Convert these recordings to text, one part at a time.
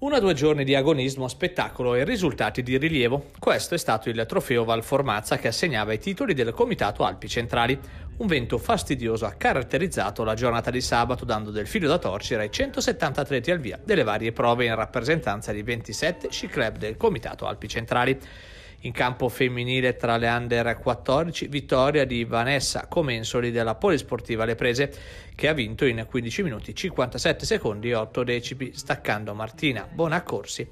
Una o due giorni di agonismo, spettacolo e risultati di rilievo. Questo è stato il trofeo Valformazza che assegnava i titoli del Comitato Alpi Centrali. Un vento fastidioso ha caratterizzato la giornata di sabato dando del filo da torcere ai 170 atleti al via delle varie prove in rappresentanza di 27 sci club del Comitato Alpi Centrali. In campo femminile tra le under 14, vittoria di Vanessa Comensoli della Polisportiva Le Prese, che ha vinto in 15 minuti 57 secondi e 8 decimi, staccando Martina Bonaccorsi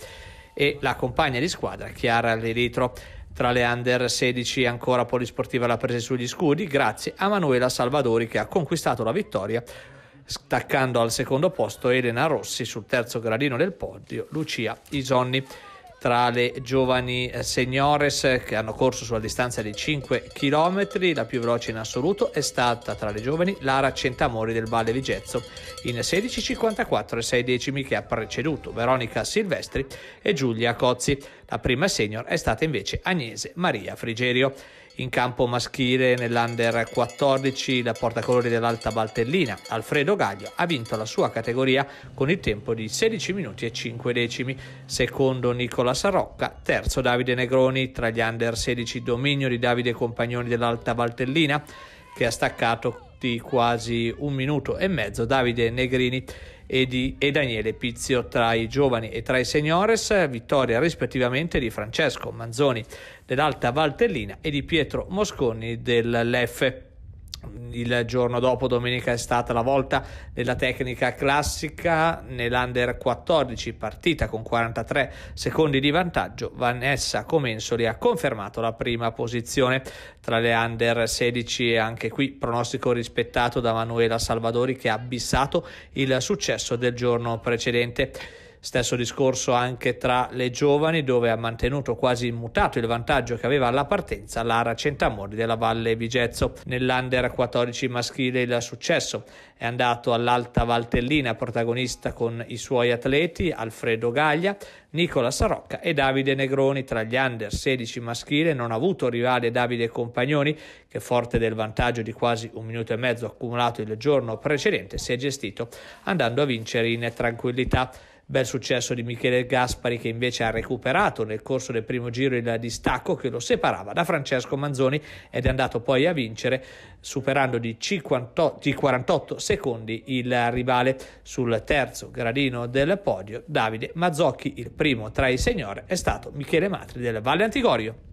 e la compagna di squadra Chiara Lelitro. Tra le under 16 ancora Polisportiva la prese sugli scudi grazie a Manuela Salvadori che ha conquistato la vittoria staccando al secondo posto Elena Rossi sul terzo gradino del podio Lucia Isonni tra le giovani eh, signores che hanno corso sulla distanza di 5 km, la più veloce in assoluto è stata tra le giovani Lara Centamori del Valle Vigezzo in 16.54 e 6 decimi che ha preceduto Veronica Silvestri e Giulia Cozzi. La prima senior è stata invece Agnese Maria Frigerio. In campo maschile nell'Under 14 la portacolori dell'Alta Valtellina, Alfredo Gaglio, ha vinto la sua categoria con il tempo di 16 minuti e 5 decimi, secondo Nicola Sarocca, terzo Davide Negroni, tra gli Under 16 dominio di Davide Compagnoni dell'Alta Valtellina, che ha staccato di quasi un minuto e mezzo Davide Negrini e, di, e Daniele Pizio tra i giovani e tra i seniores, vittoria rispettivamente di Francesco Manzoni dell'Alta Valtellina e di Pietro Mosconi dell'Effe il giorno dopo, domenica, è stata la volta della tecnica classica nell'Under 14, partita con 43 secondi di vantaggio. Vanessa Comensoli ha confermato la prima posizione tra le Under 16 e anche qui pronostico rispettato da Manuela Salvadori che ha bissato il successo del giorno precedente. Stesso discorso anche tra le giovani, dove ha mantenuto quasi immutato il vantaggio che aveva alla partenza Lara Centamori della Valle Vigezzo. Nell'Under 14 maschile il successo è andato all'Alta Valtellina, protagonista con i suoi atleti Alfredo Gaglia, Nicola Sarocca e Davide Negroni. Tra gli Under 16 maschile non ha avuto rivale Davide Compagnoni, che forte del vantaggio di quasi un minuto e mezzo accumulato il giorno precedente si è gestito andando a vincere in tranquillità. Bel successo di Michele Gaspari che invece ha recuperato nel corso del primo giro il distacco che lo separava da Francesco Manzoni ed è andato poi a vincere superando di, 48 secondi il rivale sul terzo gradino del podio. Davide Mazzocchi, il primo tra i signori, è stato Michele Matri del Valle Antigorio.